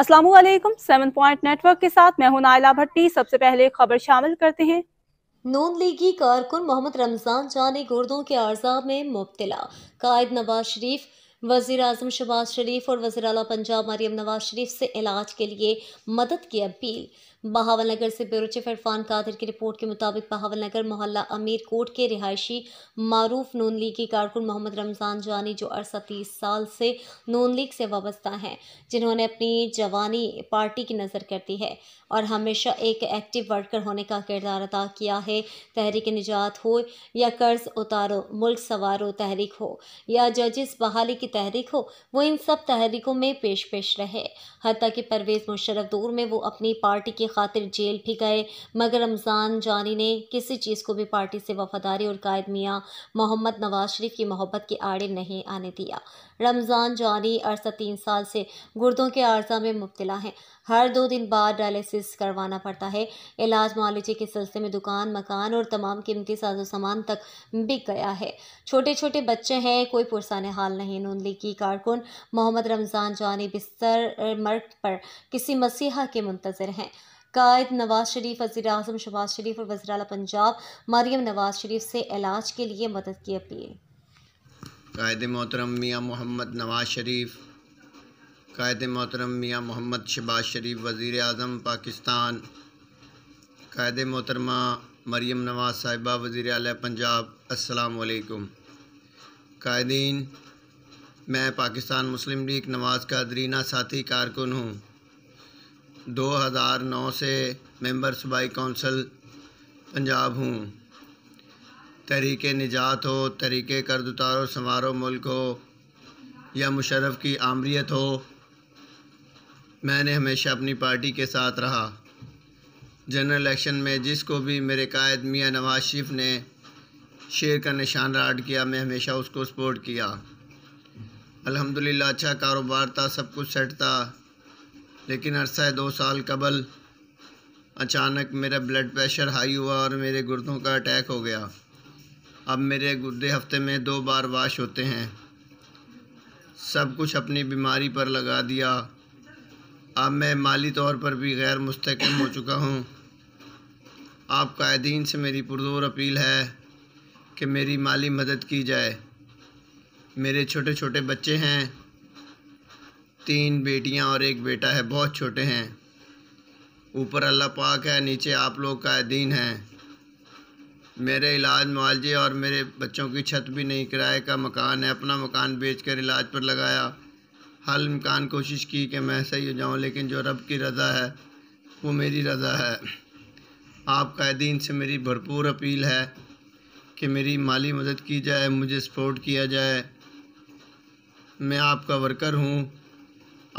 Aslam seven point network के साथ मैं हूं नायला भट्टी सबसे पहले खबर शामिल करते हैं नून लीगी कारकुन मोहम्मद रमजान जान गुर्दों के आजाब में मुबतला कायद नवाज शरीफ वजीर अजम शबाज शरीफ और वजी अला पंजाब मरियम नवाज शरीफ से इलाज के लिए मदद की अपील बहावल नगर से बेरुचिफ इरफान कादिर की रिपोर्ट के मुताबिक बहावल नगर मोहल्ला अमीर कोट के रिहायशी मारूफ नून लीग के कारकुन मोहम्मद रमज़ान जानी जो अरसा तीस साल से नून लीग से वाबस्ता हैं जिन्होंने अपनी जवानी पार्टी की नज़र करती है और हमेशा एक एक्टिव वर्कर होने का किरदार अदा किया है तहरीक निजात हो या कर्ज उतारो मुल्क सवारो तहरीक हो या जजिस बहाली की तहरीक हो वो इन सब तहरीकों में पेश पेश रहे हती कि परवेज़ मुशरफ दूर में वो अपनी पार्टी के खातिर जेल भी गए मगर रमज़ान जानी ने किसी चीज़ को भी पार्टी से वफादारी और कायद मियाँ मोहम्मद नवाज शरीफ की मोहब्बत के आड़े नहीं आने दिया रमज़ान जानी अरसा तीन साल से गुर्दों के आर्जा में मुबतला हैं हर दो दिन बाद डायलिसिस करवाना पड़ता है इलाज मालिजे के सिलसिले में दुकान मकान और तमाम कीमती साजो सामान तक बिक गया है छोटे छोटे बच्चे हैं कोई पुरसान हाल नहीं नून ली की कारकुन मोहम्मद रमज़ान जानी बिस्तर मर्ग पर किसी मसीहा के मुंतजर हैं कायद नवाज शरीफ वजी अजम शबाज शरीफ और वजी पंजाब मरियम नवाज शरीफ से इलाज के लिए मदद की अपील कायद मोहतरम मियाँ मोहम्मद नवाज शरीफ कायद मोहतरम मियाँ मोहम्मद शबाज शरीफ वज़ी अजम पाकिस्तान कायद मोहतरमा मरियम नवाज साहिबा वज़ी अल पंजाब असलकुम कायदीन मैं पाकिस्तान मुस्लिम लीग नवाज़ का दरीना साथी कारकुन हूँ 2009 से मेंबर सूबाई कौंसल पंजाब हूँ तहरीक निजात हो तहरीक कर्द उतारो संवारो मुल्क हो या मुशरफ की आमरीत हो मैंने हमेशा अपनी पार्टी के साथ रहा जनरल इलेक्शन में जिसको भी मेरे कायद मियाँ नवाज शरीफ ने शेर का निशान राड किया मैं हमेशा उसको सपोर्ट किया अल्हम्दुलिल्लाह अच्छा कारोबार था सब कुछ सेट था लेकिन अरसा दो साल कबल अचानक मेरा ब्लड प्रेशर हाई हुआ और मेरे गुर्दों का अटैक हो गया अब मेरे गुर्दे हफ्ते में दो बार वाश होते हैं सब कुछ अपनी बीमारी पर लगा दिया अब मैं माली तौर पर भी गैर मुस्तकम हो चुका हूँ आप कायदीन से मेरी पुरजोर अपील है कि मेरी माली मदद की जाए मेरे छोटे छोटे बच्चे हैं तीन बेटियां और एक बेटा है बहुत छोटे हैं ऊपर अल्लाह पाक है नीचे आप लोग का दीन है मेरे इलाज मुआवजे और मेरे बच्चों की छत भी नहीं किराए का मकान है अपना मकान बेचकर इलाज पर लगाया हल इम्कान कोशिश की कि मैं सही हो जाऊँ लेकिन जो रब की रज़ा है वो मेरी रज़ा है आप कायदीन से मेरी भरपूर अपील है कि मेरी माली मदद की जाए मुझे सपोर्ट किया जाए मैं आपका वर्कर हूँ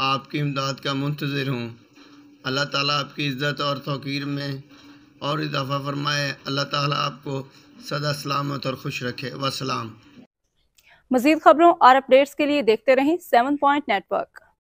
आपकी इमदाद का मुंतज़र हूँ अल्लाह ताला आपकी इज़्ज़त और तोक़ीर में और इजाफ़ा फरमाए अल्लाह ताला आपको सदा सलामत और खुश रखे वसलाम मज़ीद खबरों और अपडेट्स के लिए देखते रहें सेवन पॉइंट नेटवर्क